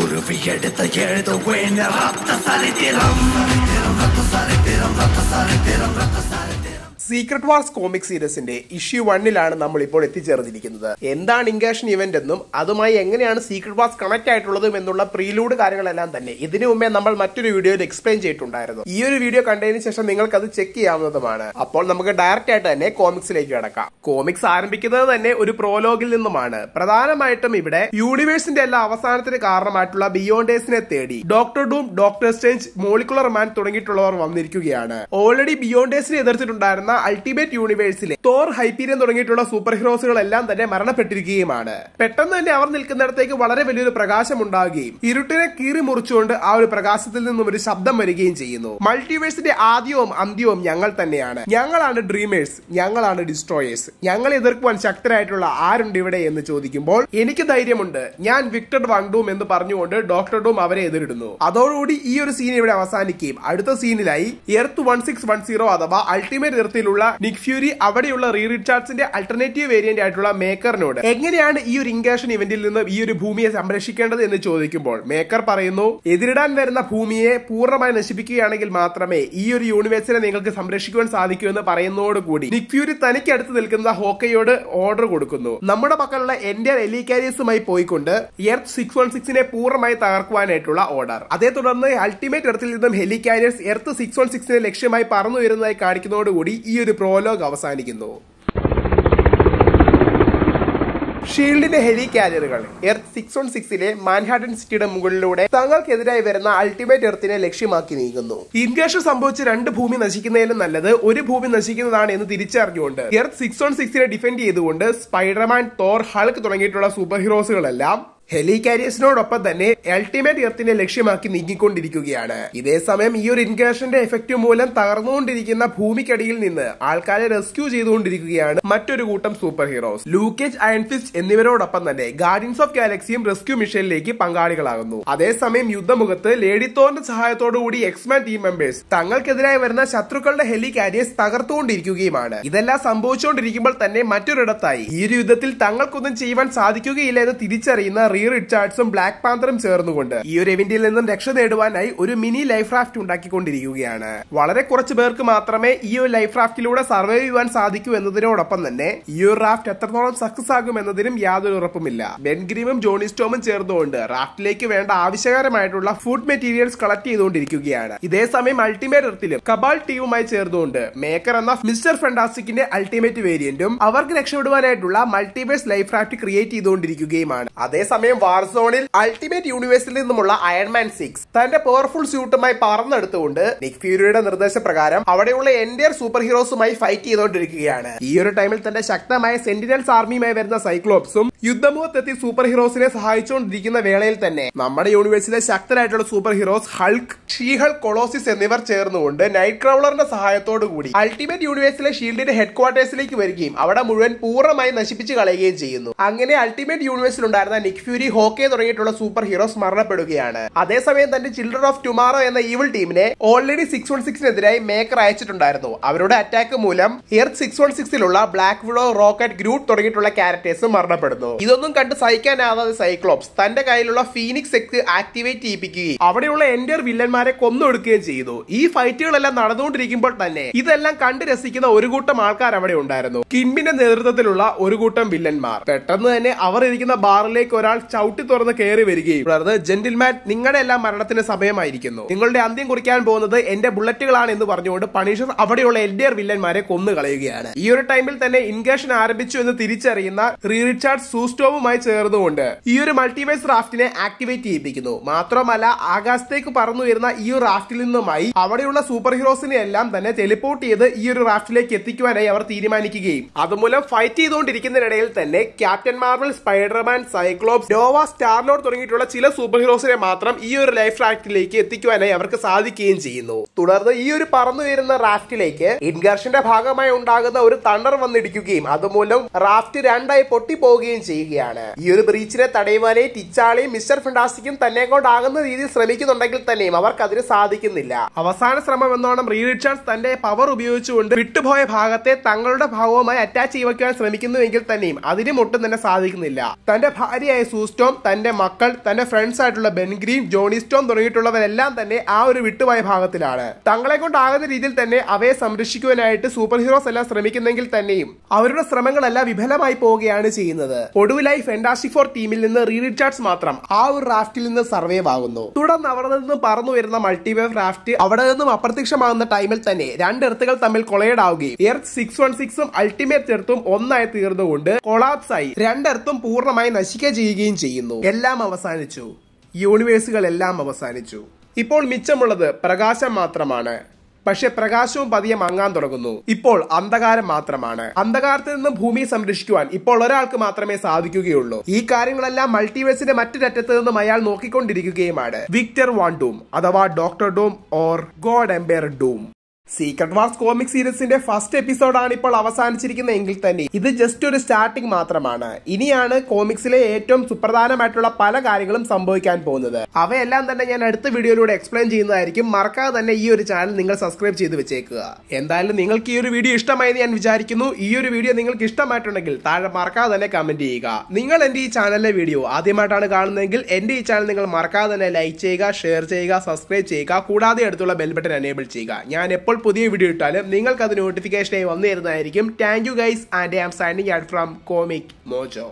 உருவி எடுத்த எழுத வேணும் ரத்த சரித்திரம் ரத்த சரித்திரம் ரத்த சரித்திரம் ரத்த சரித்திரம் സീക്രട്ട് വാർസ് കോമിക് സീരീസിന്റെ ഇഷ്യൂ വണ്ണിലാണ് നമ്മൾ ഇപ്പോൾ എത്തിച്ചേർന്നിരിക്കുന്നത് എന്താണ് ഇൻഗേഷൻ ഇവന്റ് എന്നും അതുമായി എങ്ങനെയാണ് സീക്രട്ട് വാർസ് കണക്ട് ആയിട്ടുള്ളതും എന്നുള്ള പ്രീലൂഡ് കാര്യങ്ങളെല്ലാം തന്നെ ഇതിനു മുമ്പേ നമ്മൾ മറ്റൊരു വീഡിയോയിൽ എക്സ്പ്ലെയിൻ ചെയ്തിട്ടുണ്ടായിരുന്നു ഈ ഒരു വീഡിയോ കണ്ടതിന് ശേഷം നിങ്ങൾക്ക് അത് ചെക്ക് ചെയ്യാവുന്നതുമാണ് അപ്പോൾ നമുക്ക് ഡയറക്റ്റ് ആയിട്ട് തന്നെ കോമിക്സിലേക്ക് കടക്കാം കോമിക്സ് ആരംഭിക്കുന്നത് തന്നെ ഒരു പ്രോലോഗിൽ നിന്നുമാണ് പ്രധാനമായിട്ടും ഇവിടെ യൂണിവേഴ്സിന്റെ എല്ലാ അവസാനത്തിന് കാരണമായിട്ടുള്ള ബിയോണ്ടേഴ്സിനെ തേടി Doctor Doom Doctor Strange Molecular Man തുടങ്ങിയിട്ടുള്ളവർ വന്നിരിക്കുകയാണ് ഓൾറെഡി ബിയോണ്ടേഴ്സിനെ എതിർത്തിട്ടുണ്ടായിരുന്ന അൾട്ടിമേറ്റ് യൂണിവേഴ്സിലെ തോർ ഹൈപ്പീരിയൻ തുടങ്ങിയിട്ടുള്ള സൂപ്പർ ഹീറോസുകളെല്ലാം തന്നെ മരണപ്പെട്ടിരിക്കുകയുമാണ് പെട്ടെന്ന് തന്നെ അവർ നിൽക്കുന്നിടത്തേക്ക് വളരെ വലിയൊരു പ്രകാശം ഉണ്ടാവുകയും ഇരുട്ടിനെ കീറി മുറിച്ചുകൊണ്ട് ആ ഒരു പ്രകാശത്തിൽ നിന്നും ഒരു ശബ്ദം വരികയും ചെയ്യുന്നു മൾട്ടിവേഴ്സിന്റെ ആദ്യവും അന്ത്യവും ഞങ്ങൾ തന്നെയാണ് ഞങ്ങളാണ് ഡ്രീമേഴ്സ് ഞങ്ങളാണ് ഡിസ്ട്രോയേഴ്സ് ഞങ്ങൾ എതിർക്കുവാൻ ശക്തരായിട്ടുള്ള ആരുണ്ട് ഇവിടെ എന്ന് ചോദിക്കുമ്പോൾ എനിക്ക് ധൈര്യമുണ്ട് ഞാൻ വിക്ടർ വണ്ടൂം എന്ന് പറഞ്ഞുകൊണ്ട് ഡോക്ടർ ഡൂം അവരെ എതിരിടുന്നു അതോടുകൂടി ഈ ഒരു സീൻ ഇവിടെ അവസാനിക്കുകയും അടുത്ത സീനിലായി Earth one six one zero അഥവാ അൾട്ടിമേറ്റ് എർത്തിൽ ഉള്ള നിക് ഫ്യൂരി അവിടെയുള്ള റീ റിച്ചാർഡ്സിന്റെ അൾട്ടർനേറ്റീവ് വേരിയന്റ് ആയിട്ടുള്ള മേക്കറിനോട് എങ്ങനെയാണ് ഈ ഒരു ഇൻഗേഷൻ ഇവന്റിൽ നിന്ന് ഈ ഒരു ഭൂമിയെ സംരക്ഷിക്കേണ്ടത് എന്ന് ചോദിക്കുമ്പോൾ മേക്കർ പറയുന്നു എതിരിടാൻ വരുന്ന ഭൂമിയെ പൂർണ്ണമായി നശിപ്പിക്കുകയാണെങ്കിൽ മാത്രമേ ഈ ഒരു യൂണിവേഴ്സിനെ നിങ്ങൾക്ക് സംരക്ഷിക്കുവാൻ സാധിക്കൂ എന്ന് പറയുന്നതോടുകൂടി നിക് ഫ്യൂരി തനിക്ക് അടുത്ത് നിൽക്കുന്ന ഹോക്കയോട് ഓർഡർ കൊടുക്കുന്നു നമ്മുടെ പക്കലുള്ള എന്റെ എലിക്കാരിയസുമായി പോയിക്കൊണ്ട് എർത്ത് സിക്സ് വൺ സിക്സിനെ പൂർണ്ണമായി തകർക്കുവാനായിട്ടുള്ള ഓർഡർ അതേ തുടർന്ന് അൾട്ടിമേറ്റ് എർത്തിൽ നിന്നും ഹെലികാരിയസ് എർത്ത് സിക്സ് വൺ സിക്സിനെ ലക്ഷ്യമായി പറന്നു വരുന്നതായി കാണിക്കുന്നതോടുകൂടി ഈ ഒരു പ്രോലോഗ് അവസാനിക്കുന്നു ഷീൽഡിന്റെ ഹെലി കാരിയറുകൾ എർത്ത് സിക്സ് വൺ സിക്സിലെ മാൻഹാട്ടൻ സിറ്റിയുടെ മുകളിലൂടെ തങ്ങൾക്കെതിരായി വരുന്ന അൾട്ടിമേറ്റ് എർത്തിനെ ലക്ഷ്യമാക്കി നീങ്ങുന്നു ഇൻവേഷൻ സംഭവിച്ച രണ്ട് ഭൂമി നശിക്കുന്നതിലും നല്ലത് ഒരു ഭൂമി നശിക്കുന്നതാണ് എന്ന് തിരിച്ചറിഞ്ഞുകൊണ്ട് എർത്ത് സിക്സ് വൺ സിക്സിനെ ഡിഫെൻഡ് ചെയ്തുകൊണ്ട് സ്പൈഡർമാൻ തോർ ഹൾക്ക് തുടങ്ങിയിട്ടുള്ള സൂപ്പർ ഹീറോസുകളെല്ലാം ഹെലികാരിയസിനോടൊപ്പം തന്നെ അൾട്ടിമേറ്റ് എർത്തിനെ ലക്ഷ്യമാക്കി നീങ്ങിക്കൊണ്ടിരിക്കുകയാണ് ഇതേസമയം ഈ ഒരു ഇൻഗ്രേഷന്റെ എഫക്റ്റ് മൂലം തകർന്നുകൊണ്ടിരിക്കുന്ന ഭൂമിക്കടിയിൽ നിന്ന് ആൾക്കാരെ റെസ്ക്യൂ ചെയ്തുകൊണ്ടിരിക്കുകയാണ് മറ്റൊരു കൂട്ടം സൂപ്പർ ഹീറോസ് ലൂക്കേജ് അയൺഫിസ്റ്റ് എന്നിവരോടൊപ്പം തന്നെ ഗാർഡിയൻസ് ഓഫ് ഗാലക്സിയും റെസ്ക്യൂ മിഷനിലേക്ക് പങ്കാളികളാകുന്നു അതേസമയം യുദ്ധമുഖത്ത് ലേഡി തോറിന്റെ സഹായത്തോടുകൂടി എക്സ്മാൻ ടീം മെമ്പേഴ്സ് തങ്ങൾക്കെതിരായി വരുന്ന ശത്രുക്കളുടെ ഹെലികാരിയസ് തകർത്തുകൊണ്ടിരിക്കുകയുമാണ് ഇതെല്ലാം സംഭവിച്ചുകൊണ്ടിരിക്കുമ്പോൾ തന്നെ മറ്റൊരിടത്തായി ഈ ഒരു യുദ്ധത്തിൽ തങ്ങൾക്കൊന്നും ചെയ്യുവാൻ സാധിക്കുകയില്ല എന്ന് തിരിച്ചറിയുന്ന റീ റിച്ചാർഡ്സും ബ്ലാക്ക് പാന്തറും ചേർന്നുകൊണ്ട് ഈ ഒരു ഇവന്റിൽ നിന്നും രക്ഷ നേടുവാനായി ഒരു മിനി ലൈഫ് റാഫ്റ്റ് ഉണ്ടാക്കിക്കൊണ്ടിരിക്കുകയാണ് വളരെ കുറച്ച് പേർക്ക് മാത്രമേ ഈ ഒരു ലൈഫ് റാഫ്റ്റിലൂടെ സർവൈവ് ചെയ്യുവാൻ സാധിക്കൂ എന്നതിനോടൊപ്പം തന്നെ ഈ ഒരു റാഫ്റ്റ് എത്രത്തോളം സക്സസ് ആകും എന്നതിനും യാതൊരു ഉറപ്പുമില്ല ബെൻഗ്രീമും ജോണി സ്റ്റോമും ചേർന്നുകൊണ്ട് റാഫ്റ്റിലേക്ക് വേണ്ട ആവശ്യകരമായിട്ടുള്ള ഫുഡ് മെറ്റീരിയൽസ് കളക്ട് ചെയ്തുകൊണ്ടിരിക്കുകയാണ് ഇതേ സമയം അൾട്ടിമേറ്റ് കബാൾ ടീമുമായി ചേർന്നുകൊണ്ട് മേക്കർ എന്ന മിസ്റ്റർ ഫെന്റാസ്റ്റിക്കിന്റെ അൾട്ടിമേറ്റ് വേരിയന്റും അവർക്ക് രക്ഷപ്പെടുവാനായിട്ടുള്ള മൾട്ടിവേഴ്സ് ലൈഫ് റാഫ്റ്റ് ക്രിയേറ്റ് ചെയ്തുകൊണ്ടിരിക്കുകയുമാണ് അതേസമയം സമയം വാർസോണിൽ അൾട്ടിമേറ്റ് യൂണിവേഴ്സിൽ നിന്നുമുള്ള അയൺമാൻ സിക്സ് തന്റെ പവർഫുൾ സ്യൂട്ടുമായി പറന്നെടുത്തുകൊണ്ട് നിക് ഫ്യൂരിയുടെ നിർദ്ദേശപ്രകാരം അവിടെയുള്ള എൻഡിയർ സൂപ്പർ ഹീറോസുമായി ഫൈറ്റ് ചെയ്തുകൊണ്ടിരിക്കുകയാണ് ഈ ഒരു ടൈമിൽ തന്റെ ശക്തമായ സെന്റിനൽസ് ആർമിയുമായി വരുന്ന സൈക്ലോപ്സും യുദ്ധമുഖത്തെത്തി സൂപ്പർ ഹീറോസിനെ സഹായിച്ചുകൊണ്ടിരിക്കുന്ന വേളയിൽ തന്നെ നമ്മുടെ യൂണിവേഴ്സിലെ ശക്തരായിട്ടുള്ള super heroes Hulk She Hulk Colossus എന്നിവർ ചേർന്നുകൊണ്ട് നൈറ്റ് ക്രൗളറിന്റെ സഹായത്തോടു കൂടി അൾട്ടിമേറ്റ് യൂണിവേഴ്സിലെ ഷീൽഡിന്റെ ഹെഡ് ക്വാർട്ടേഴ്സിലേക്ക് വരികയും അവിടെ മുഴുവൻ പൂർണ്ണമായി നശിപ്പിച്ച് കളയുകയും ചെയ്യുന്നു അങ്ങനെ അൾട്ടിമേറ്റ് യൂണിവേഴ്സിൽ ഉണ്ടായിരുന്ന നിക് ഫ്യൂരി ഹോക്കെ തുടങ്ങിയിട്ടുള്ള സൂപ്പർ ഹീറോസ് മരണപ്പെടുകയാണ് അതേസമയം തന്റെ ചിൽഡ്രൻ ഓഫ് ടുമാറോ എന്ന ഈവിൾ ടീമിനെ ഓൾറെഡി സിക്സ് വൺ സിക്സിനെതിരായി മേക്കർ അയച്ചിട്ടുണ്ടായിരുന്നു അവരുടെ അറ്റാക്ക് മൂലം എർത്ത് സിക്സ് വൺ സിക്സിലുള്ള ബ്ലാക്ക് വിഡോ റോക്കറ്റ് ഗ്രൂപ്പ് തുടങ്ങിയിട്ടുള്ള ക്യാരക്ടേഴ്സ് മരണപ്പെടുന്നു ഇതൊന്നും കണ്ട് സഹിക്കാനാവാതെ സൈക്ലോപ്സ് തന്റെ കയ്യിലുള്ള ഫീനിക്സ് എക്സ് ആക്ടിവേറ്റ് ചെയ്യിപ്പിക്കുകയും അവിടെയുള്ള എൻഡിയർ വില്ലന്മാരെ കൊന്നൊടുക്കുകയും ചെയ്തു ഈ ഫൈറ്റുകളെല്ലാം നടന്നുകൊണ്ടിരിക്കുമ്പോൾ തന്നെ ഇതെല്ലാം കണ്ട് രസിക്കുന്ന ഒരു കൂട്ടം ആൾക്കാർ അവിടെ ഉണ്ടായിരുന്നു കിൻബിന്റെ നേതൃത്വത്തിലുള്ള ഒരു കൂട്ടം വില്ലന്മാർ പെട്ടെന്ന് തന്നെ അവർ ഇരിക്കുന്ന ബാറിലേക്ക് ഒരാൾ ചവിട്ടി തുറന്ന് കയറി വരികയും തുടർന്ന് ജെന്റിൽമാൻ നിങ്ങളുടെ എല്ലാം മരണത്തിന് സമയമായിരിക്കുന്നു നിങ്ങളുടെ അന്ത്യം കുറിക്കാൻ പോകുന്നത് എന്റെ ബുള്ളറ്റുകളാണ് എന്ന് പറഞ്ഞുകൊണ്ട് പണീഷർ അവിടെയുള്ള എൽഡിയർ വില്ലന്മാരെ കൊന്നു കളയുകയാണ് ഈ ഒരു ടൈമിൽ തന്നെ ഇൻഗേഷൻ ആരംഭിച്ചു എന്ന് തിരിച്ചറിയുന്ന റീ റിച്ചാർഡ് സൂസ്റ്റോവുമായി ചേർന്നുകൊണ്ട് ഈ ഒരു മൾട്ടിവേഴ്സ് റാഫ്റ്റിനെ ആക്ടിവേറ്റ് ചെയ്യിപ്പിക്കുന്നു മാത്രമല്ല ആകാശത്തേക്ക് വരുന്ന ഈ ഒരു റാഫ്റ്റിൽ നിന്നുമായി അവിടെയുള്ള സൂപ്പർ ഹീറോസിനെ എല്ലാം തന്നെ ടെലിപ്പോർട്ട് ചെയ്ത് ഈ ഒരു റാഫ്റ്റിലേക്ക് എത്തിക്കുവാനായി അവർ തീരുമാനിക്കുകയും അതുമൂലം ഫൈറ്റ് ചെയ്തുകൊണ്ടിരിക്കുന്നതിനിടയിൽ തന്നെ Captain Marvel Spiderman Cyclops Nova Starlord തുടങ്ങിയിട്ടുള്ള ചില സൂപ്പർ ഹീറോസിനെ മാത്രം ഈ ഒരു ലൈഫ് റാഫ്റ്റിലേക്ക് എത്തിക്കുവാനായി അവർക്ക് സാധിക്കുകയും ചെയ്യുന്നു തുടർന്ന് ഈ ഒരു പറന്നു വരുന്ന റാഫ്റ്റിലേക്ക് ഇൻഗർഷന്റെ ഭാഗമായി ഉണ്ടാകുന്ന ഒരു തണ്ടർ വന്നിടിക്കുകയും അതുമൂലം റാഫ്റ്റ് രണ്ടായി പോവുകയും ചെയ്യുകയാണ് ഈ ഒരു ബ്രീച്ചിനെ തടയുവാനായി ടിച്ചാളിയും മിസ്റ്റർ ഫിൻഡാസ്റ്റിക്കും തന്നെ കൊണ്ടാകുന്ന രീതിയിൽ ശ്രമിക്കുന്നുണ്ടെങ്കിൽ തന്നെയും അവർക്ക് അതിന് സാധിക്കുന്നില്ല അവസാന ശ്രമം എന്നോണം റീ റിച്ചാർഡ്സ് തന്റെ പവർ ഉപയോഗിച്ചുകൊണ്ട് വിട്ടുപോയ ഭാഗത്തെ തങ്ങളുടെ ഭാഗവുമായി അറ്റാച്ച് ചെയ്യുവാൻ ശ്രമിക്കുന്നുവെങ്കിൽ തന്നെയും അതിനും ഒട്ടും തന്നെ സാധിക്കുന്നില്ല തന്റെ ഭാര്യയായ ഗൂസ്റ്റോം തൻ്റെ മക്കൾ തൻ്റെ ഫ്രണ്ട്സ് ആയിട്ടുള്ള ബെൻഗ്രീൻ ജോണി സ്റ്റോം തുടങ്ങിയിട്ടുള്ളവരെല്ലാം തന്നെ ആ ഒരു വിട്ടുപോയ ഭാഗത്തിലാണ് തങ്ങളെ കൊണ്ടാകുന്ന രീതിയിൽ തന്നെ അവയെ സംരക്ഷിക്കുവാനായിട്ട് സൂപ്പർ ഹീറോസ് എല്ലാം ശ്രമിക്കുന്നെങ്കിൽ തന്നെയും അവരുടെ ശ്രമങ്ങളെല്ലാം വിഫലമായി പോവുകയാണ് ചെയ്യുന്നത് ഒടുവിലായി ഫെൻഡാസി ഫോർ ടീമിൽ നിന്ന് റീ മാത്രം ആ ഒരു റാഫ്റ്റിൽ നിന്ന് സർവൈവ് ആകുന്നു തുടർന്ന് അവിടെ നിന്ന് പറന്നു വരുന്ന മൾട്ടിവേവ് റാഫ്റ്റ് അവിടെ നിന്നും അപ്രത്യക്ഷമാകുന്ന ടൈമിൽ തന്നെ രണ്ട് എർത്തുകൾ തമ്മിൽ കൊളയേഡ് ആവുകയും എർത്ത് സിക്സ് വൺ സിക്സും അൾട്ടിമേറ്റ് എർത്തും ഒന്നായി തീർന്നുകൊണ്ട് കൊളാപ്സ് ആയി രണ്ടെർത്തും പൂർണ്ണമായി നശിക്കുകയും ചെയ്യുകയും ചെയ്യുന്നു എല്ലാം അവസാനിച്ചു യൂണിവേഴ്സുകളെല്ലാം അവസാനിച്ചു ഇപ്പോൾ മിച്ചമുള്ളത് പ്രകാശം മാത്രമാണ് പക്ഷെ പ്രകാശവും പതിയെ മങ്ങാൻ തുടങ്ങുന്നു ഇപ്പോൾ അന്ധകാരം മാത്രമാണ് അന്ധകാരത്തിൽ നിന്ന് ഭൂമിയെ സംരക്ഷിക്കുവാൻ ഇപ്പോൾ ഒരാൾക്ക് മാത്രമേ സാധിക്കുകയുള്ളൂ ഈ കാര്യങ്ങളെല്ലാം മൾട്ടിവേഴ്സിന്റെ മറ്റൊരറ്റത്ത് നിന്നും അയാൾ നോക്കിക്കൊണ്ടിരിക്കുകയുമാണ് വിക്ടർ വാൻ ഡൂം അഥവാ Doctor Doom or God Emperor Doom Secret Wars comic സീരീസിന്റെ ഫസ്റ്റ് എപ്പിസോഡാണ് ഇപ്പോൾ അവസാനിച്ചിരിക്കുന്നത് എങ്കിൽ തന്നെ ഇത് ജസ്റ്റ് ഒരു സ്റ്റാർട്ടിംഗ് മാത്രമാണ് ഇനിയാണ് കോമിക്സിലെ ഏറ്റവും സുപ്രധാനമായിട്ടുള്ള പല കാര്യങ്ങളും സംഭവിക്കാൻ പോകുന്നത് അവയെല്ലാം തന്നെ ഞാൻ അടുത്ത വീഡിയോയിലൂടെ എക്സ്പ്ലെയിൻ ചെയ്യുന്നതായിരിക്കും മറക്കാതെ തന്നെ ഈ ഒരു ചാനൽ നിങ്ങൾ സബ്സ്ക്രൈബ് ചെയ്ത് വെച്ചേക്കുക എന്തായാലും നിങ്ങൾക്ക് ഈ ഒരു വീഡിയോ ഇഷ്ടമായെന്ന് ഞാൻ വിചാരിക്കുന്നു ഈ ഒരു വീഡിയോ നിങ്ങൾക്ക് ഇഷ്ടമായിട്ടുണ്ടെങ്കിൽ താഴെ മറക്കാതെ തന്നെ കമന്റ് ചെയ്യുക നിങ്ങൾ എൻ്റെ ഈ ചാനലിലെ വീഡിയോ ആദ്യമായിട്ടാണ് കാണുന്നതെങ്കിൽ എൻ്റെ ഈ ചാനൽ നിങ്ങൾ മറക്കാതെ തന്നെ ലൈക്ക് ചെയ്യുക ഷെയർ ചെയ്യുക സബ്സ്ക്രൈബ് ചെയ്യുക കൂടാതെ അടുത്തുള്ള ബെൽബട്ടൺ എനേബിൾ ചെയ്യുക ഞാൻ എപ്പോൾ പുതിയ വീഡിയോ ഇട്ടാലും നിങ്ങൾക്ക് അത് നോട്ടിഫിക്കേഷനായി വന്നു തരുന്നതായിരിക്കും thank you guys and I am signing out from Comic mojo